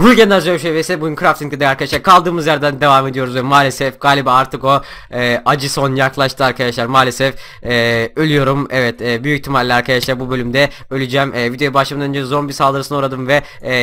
Rugenazio şevesi bugün crafting'de arkadaşlar kaldığımız yerden devam ediyoruz ve maalesef galiba artık o e, acı son yaklaştı arkadaşlar maalesef e, ölüyorum evet e, büyük ihtimalle arkadaşlar bu bölümde öleceğim e, videoya başlamadan önce zombi saldırısına uğradım ve e,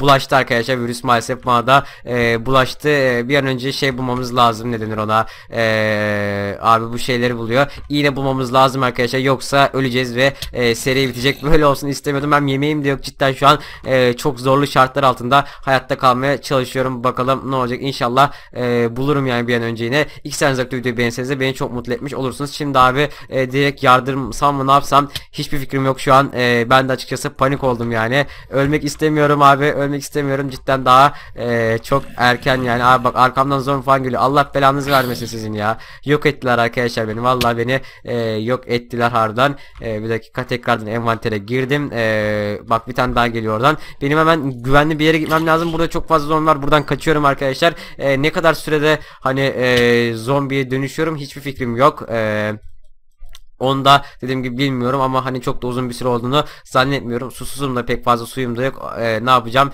bulaştı arkadaşlar virüs maalesef bana da e, bulaştı e, bir an önce şey bulmamız lazım ne denir ona e, abi bu şeyleri buluyor iğne bulmamız lazım arkadaşlar yoksa öleceğiz ve e, seri bitecek böyle olsun istemiyordum ben yemeğim de yok cidden şu an e, çok zorlu şartlar altında hayatta kalmaya çalışıyorum. Bakalım ne olacak. İnşallah e, bulurum yani bir an önce yine. İlk senizlikte videoyu beğenseniz de beni çok mutlu etmiş olursunuz. Şimdi abi e, direkt yardırsam mı ne yapsam hiçbir fikrim yok şu an. E, ben de açıkçası panik oldum yani. Ölmek istemiyorum abi. Ölmek istemiyorum. Cidden daha e, çok erken yani. Abi bak arkamdan zor falan geliyor. Allah belanızı vermesin sizin ya. Yok ettiler arkadaşlar beni. Vallahi beni e, yok ettiler hardan. E, bir dakika tekrardan envantere girdim. E, bak bir tane daha geliyor oradan. Benim hemen güvenli bir yere gitmem kaçmam lazım. Burada çok fazla zombi var. Buradan kaçıyorum arkadaşlar. E, ne kadar sürede hani e, zombiye dönüşüyorum hiçbir fikrim yok. Eee... Onu da dediğim gibi bilmiyorum ama hani çok da uzun bir süre olduğunu zannetmiyorum. Susuzum da pek fazla suyum da yok. Ee, ne yapacağım?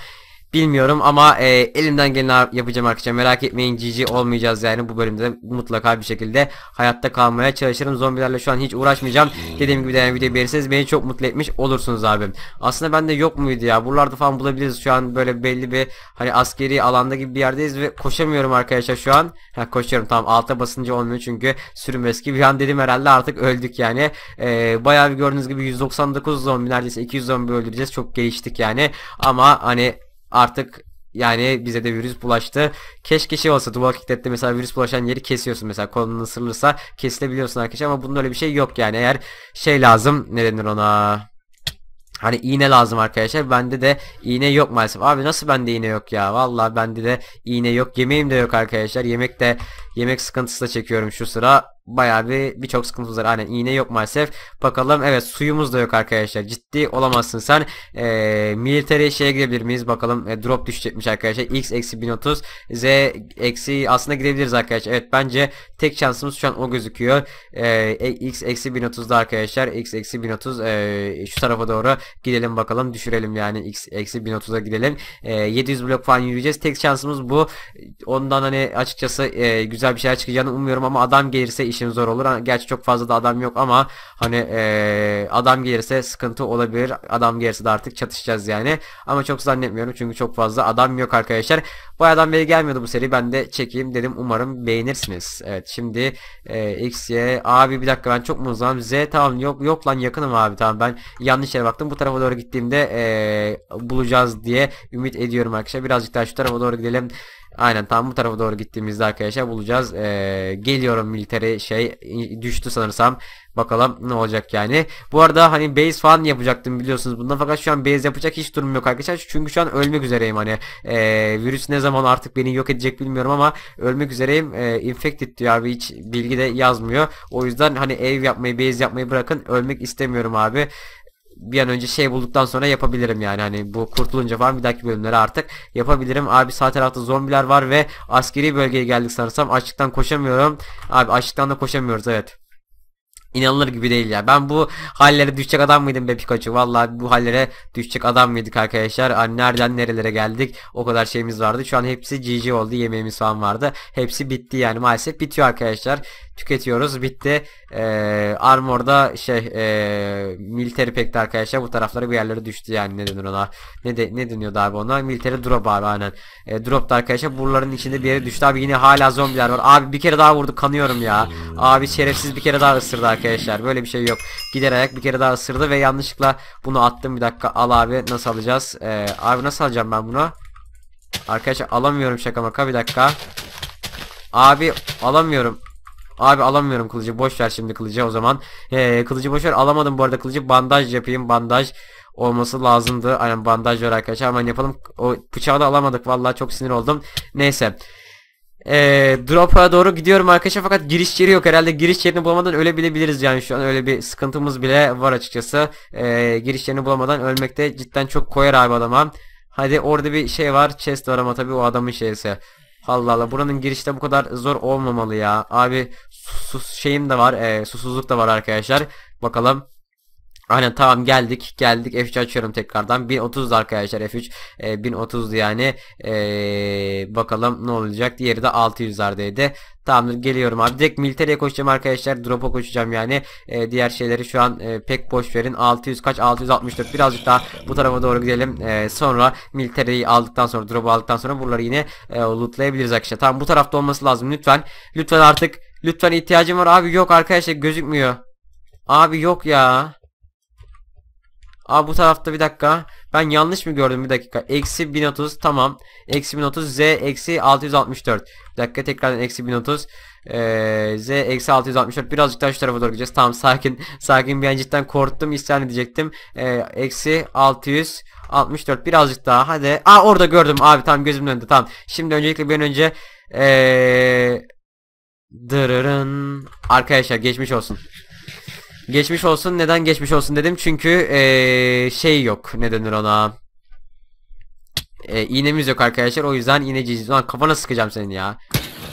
Bilmiyorum ama e, elimden geleni yapacağım arkadaşlar. Merak etmeyin Cici olmayacağız yani bu bölümde mutlaka bir şekilde hayatta kalmaya çalışırım. Zombilerle şu an hiç uğraşmayacağım. Dediğim gibi de yani videoyu beğenirseniz beni çok mutlu etmiş olursunuz abi. Aslında bende yok muydu ya? Buralarda falan bulabiliriz. Şu an böyle belli bir hani askeri alanda gibi bir yerdeyiz ve koşamıyorum arkadaşlar şu an. Ha koşuyorum tamam alta basınca olmuyor çünkü sürünmesi gibi. Bir an dedim herhalde artık öldük yani. E, bayağı bir gördüğünüz gibi 199 zombi neredeyse 200 zombi öldüreceğiz. Çok geliştik yani. Ama hani artık yani bize de virüs bulaştı. Keşke şey olsa dual kitlette mesela virüs bulaşan yeri kesiyorsun mesela kolun ısırılırsa kesilebiliyorsun arkadaşlar ama bunun öyle bir şey yok yani eğer şey lazım ne denir ona Hani iğne lazım arkadaşlar. Bende de iğne yok maalesef. Abi nasıl bende iğne yok ya? Vallahi bende de iğne yok. Yemeğim de yok arkadaşlar. Yemek de yemek sıkıntısı da çekiyorum şu sıra bayağı bir birçok sıkıntımız var. Aynen iğne yok maalesef. Bakalım evet suyumuz da yok arkadaşlar. Ciddi olamazsın sen. Ee, military şeye girebilir miyiz? Bakalım e, drop düşecekmiş arkadaşlar. X eksi 1030. Z eksi aslında gidebiliriz arkadaşlar. Evet bence tek şansımız şu an o gözüküyor. Ee, e, X eksi 1030'da arkadaşlar. X eksi 1030 e, şu tarafa doğru gidelim bakalım. Düşürelim yani X eksi 1030'a gidelim. E, ee, 700 blok falan yürüyeceğiz. Tek şansımız bu. Ondan hani açıkçası e, güzel bir şeyler çıkacağını umuyorum ama adam gelirse işim zor olur. Gerçi çok fazla da adam yok ama hani e, adam gelirse sıkıntı olabilir. Adam gelirse de artık çatışacağız yani. Ama çok zannetmiyorum çünkü çok fazla adam yok arkadaşlar. Bayağıdan beri gelmiyordu bu seri. Ben de çekeyim dedim. Umarım beğenirsiniz. Evet şimdi e, X, Y. Abi bir dakika ben çok mu uzağım? Z tamam yok yok lan yakınım abi tamam ben yanlış yere baktım. Bu tarafa doğru gittiğimde e, bulacağız diye ümit ediyorum arkadaşlar. Birazcık daha şu tarafa doğru gidelim. Aynen tam bu tarafa doğru gittiğimizde arkadaşlar bulacağız. Ee, geliyorum militeri şey düştü sanırsam. Bakalım ne olacak yani. Bu arada hani base falan yapacaktım biliyorsunuz bundan fakat şu an base yapacak hiç durum yok arkadaşlar. Çünkü şu an ölmek üzereyim hani. Ee, virüs ne zaman artık beni yok edecek bilmiyorum ama ölmek üzereyim. Ee, infected diyor abi hiç bilgi de yazmıyor. O yüzden hani ev yapmayı base yapmayı bırakın ölmek istemiyorum abi bir an önce şey bulduktan sonra yapabilirim yani hani bu kurtulunca var bir dahaki bölümleri artık yapabilirim abi sağ tarafta zombiler var ve askeri bölgeye geldik sanırsam açlıktan koşamıyorum abi açlıktan da koşamıyoruz evet inanılır gibi değil ya. Ben bu hallere düşecek adam mıydım be Pikachu? Valla bu hallere düşecek adam mıydık arkadaşlar? Hani nereden nerelere geldik? O kadar şeyimiz vardı. Şu an hepsi GG oldu. Yemeğimiz falan vardı. Hepsi bitti yani maalesef bitiyor arkadaşlar tüketiyoruz. Bitti. Ee, Armor'da şey e, military pack'te arkadaşlar bu taraflara bir yerlere düştü yani ne denir ona. Ne de, ne deniyordu abi ona? Military drop abi aynen. E, drop da arkadaşlar buraların içinde bir yere düştü abi yine hala zombiler var. Abi bir kere daha vurdu kanıyorum ya. Abi şerefsiz bir kere daha ısırdı arkadaşlar. Böyle bir şey yok. Gider ayak bir kere daha ısırdı ve yanlışlıkla bunu attım bir dakika. Al abi nasıl alacağız? Ee, abi nasıl alacağım ben bunu? Arkadaşlar alamıyorum şaka maka bir dakika. Abi alamıyorum. Abi alamıyorum kılıcı. Boş ver şimdi kılıcı o zaman. Ee, kılıcı boş ver. Alamadım bu arada kılıcı. Bandaj yapayım. Bandaj olması lazımdı. Aynen bandaj var arkadaşlar. Hemen yapalım. O bıçağı da alamadık. Vallahi çok sinir oldum. Neyse. Ee, drop'a doğru gidiyorum arkadaşlar fakat giriş yeri yok herhalde giriş yerini bulamadan ölebiliriz yani şu an öyle bir sıkıntımız bile var açıkçası ee, giriş yerini bulamadan ölmekte cidden çok koyar abi adama hadi orada bir şey var chest var ama tabi o adamın şeysi Allah Allah buranın girişte bu kadar zor olmamalı ya. Abi sus, sus şeyim de var. E, susuzluk da var arkadaşlar. Bakalım. Aynen tamam geldik geldik F3 açıyorum tekrardan 1030 arkadaşlar F3 e, 1030'du yani e, bakalım ne olacak diğeri de 600'lerdeydi Tamamdır geliyorum abi direkt militeriye koşacağım arkadaşlar drop'a koşacağım yani e, diğer şeyleri şu an e, pek boş verin 600 kaç 664 birazcık daha bu tarafa doğru gidelim e, sonra militeriyi aldıktan sonra drop'u aldıktan sonra buraları yine e, lootlayabiliriz arkadaşlar tamam bu tarafta olması lazım lütfen lütfen artık lütfen ihtiyacım var abi yok arkadaşlar gözükmüyor abi yok ya Aa bu tarafta bir dakika. Ben yanlış mı gördüm bir dakika. Eksi 1030 tamam. Eksi 1030 z eksi 664. Bir dakika tekrardan eksi 1030. Ee, z eksi 664 birazcık daha şu tarafa doğru gideceğiz. Tamam sakin sakin bir an cidden korktum isyan edecektim. Ee, eksi 600 64 birazcık daha hadi. Aa orada gördüm abi tam gözümün önünde tamam. Şimdi öncelikle bir önce ee, dırırın arkadaşlar geçmiş olsun. Geçmiş olsun. Neden geçmiş olsun dedim? Çünkü ee, şey yok. Ne denir ona? E, iğnemiz yok arkadaşlar. O yüzden iğneciyiz. Lan kafana sıkacağım senin ya.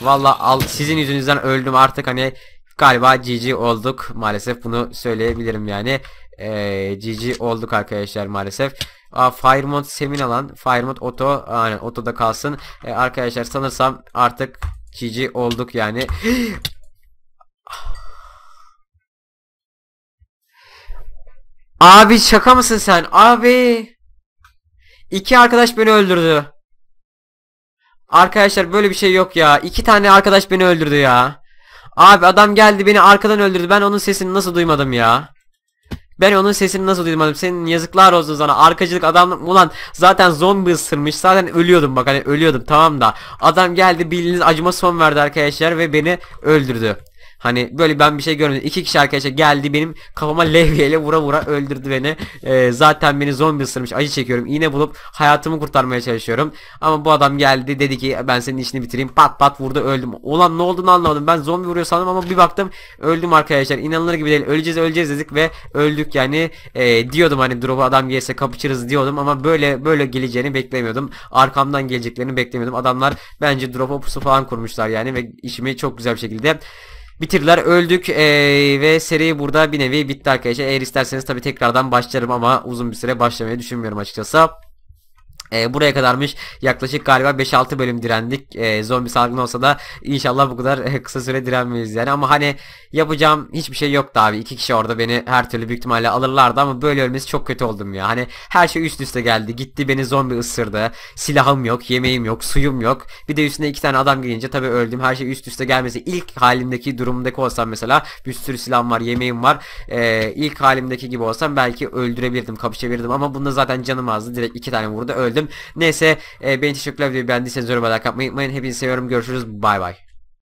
Valla al sizin yüzünüzden öldüm artık hani galiba GG olduk maalesef bunu söyleyebilirim yani. Ee, GG olduk arkadaşlar maalesef. Aa, Firemont Semin alan Firemont Oto aynen Oto'da kalsın. Ee, arkadaşlar sanırsam artık GG olduk yani. Abi şaka mısın sen? Abi. İki arkadaş beni öldürdü. Arkadaşlar böyle bir şey yok ya. İki tane arkadaş beni öldürdü ya. Abi adam geldi beni arkadan öldürdü. Ben onun sesini nasıl duymadım ya? Ben onun sesini nasıl duymadım? Senin yazıklar olsun sana. Arkacılık adam ulan zaten zombi ısırmış. Zaten ölüyordum bak hani ölüyordum tamam da. Adam geldi bildiğiniz acıma son verdi arkadaşlar ve beni öldürdü. Hani böyle ben bir şey görmedim. İki kişi arkadaşlar geldi benim kafama levyeyle vura vura öldürdü beni. Ee, zaten beni zombi ısırmış. Acı çekiyorum. İğne bulup hayatımı kurtarmaya çalışıyorum. Ama bu adam geldi dedi ki ben senin işini bitireyim. Pat pat vurdu öldüm. Ulan ne olduğunu anlamadım. Ben zombi vuruyor sandım ama bir baktım öldüm arkadaşlar. İnanılır gibi değil. Öleceğiz öleceğiz dedik ve öldük yani. Ee, diyordum hani drop'a adam gelirse kapışırız diyordum ama böyle böyle geleceğini beklemiyordum. Arkamdan geleceklerini beklemiyordum. Adamlar bence drop'a pusu falan kurmuşlar yani ve işimi çok güzel bir şekilde bitirdiler. Öldük ee, ve seri burada bir nevi bitti arkadaşlar. Eğer isterseniz tabi tekrardan başlarım ama uzun bir süre başlamayı düşünmüyorum açıkçası. E, buraya kadarmış yaklaşık galiba 5-6 bölüm direndik e, zombi salgını olsa da inşallah bu kadar e, kısa süre direnmeyiz yani ama hani yapacağım hiçbir şey yoktu abi iki kişi orada beni her türlü büyük ihtimalle alırlardı ama böyle ölmesi çok kötü oldum ya hani her şey üst üste geldi gitti beni zombi ısırdı silahım yok yemeğim yok suyum yok bir de üstüne iki tane adam gelince tabi öldüm her şey üst üste gelmesi ilk halimdeki durumdaki olsam mesela bir sürü silahım var yemeğim var e, ilk halimdeki gibi olsam belki öldürebilirdim kapışabilirdim ama bunda zaten canım azdı direkt iki tane vurdu öldüm Neyse e, beni teşekkürler. Beğendiyseniz yorum like atmayı unutmayın. Hepinizi seviyorum. Görüşürüz. Bay bay.